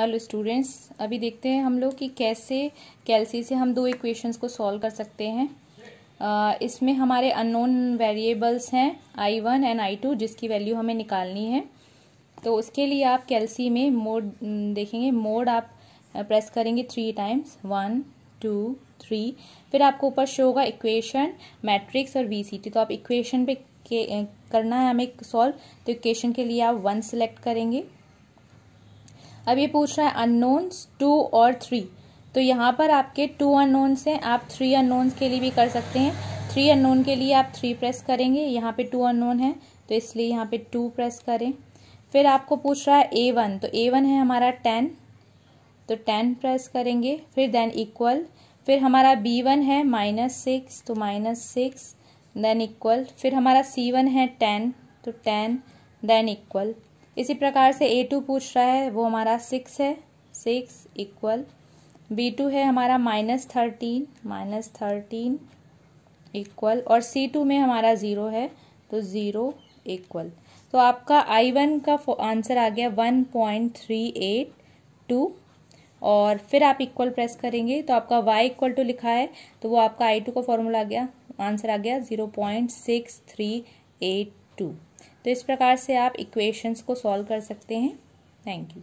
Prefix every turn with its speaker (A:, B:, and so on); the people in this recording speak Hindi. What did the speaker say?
A: हेलो स्टूडेंट्स अभी देखते हैं हम लोग कि कैसे कैलसी से हम दो इक्वेशंस को सॉल्व कर सकते हैं इसमें हमारे अननोन वेरिएबल्स हैं I one and I two जिसकी वैल्यू हमें निकालनी है तो उसके लिए आप कैलसी में मोड देखेंगे मोड आप प्रेस करेंगे three times one two three फिर आपको ऊपर शो होगा इक्वेशन मैट्रिक्स और वी तो आप इक्वेशन पे करना है हमें सॉल्व तो इक्वेशन के लिए आप वन सेलेक्ट करेंगे अब ये पूछ रहा है अननोन्स टू और थ्री तो यहाँ पर आपके टू अननोन्स हैं आप थ्री अननोन्स के लिए भी कर सकते हैं थ्री अननोन के लिए आप थ्री प्रेस करेंगे यहाँ पे टू अननोन है तो इसलिए यहाँ पे टू प्रेस करें फिर आपको पूछ रहा है ए वन तो ए वन है हमारा टेन तो टेन प्रेस करेंगे फिर देन इक्वल फिर हमारा बी वन है माइनस सिक्स तो माइनस सिक्स देन इक्वल फिर हमारा सी वन है टेन तो टेन देन इक्वल इसी प्रकार से ए टू पूछ रहा है वो हमारा सिक्स है सिक्स इक्वल बी टू है हमारा minus thirteen minus thirteen equal और सी टू में हमारा ज़ीरो है तो ज़ीरो इक्वल तो आपका आई वन का आंसर आ गया one point three eight two और फिर आप इक्वल प्रेस करेंगे तो आपका वाई इक्वल टू लिखा है तो वो आपका आई टू का फॉर्मूला आ गया आंसर आ गया zero point six three eight two तो इस प्रकार से आप इक्वेशंस को सॉल्व कर सकते हैं थैंक यू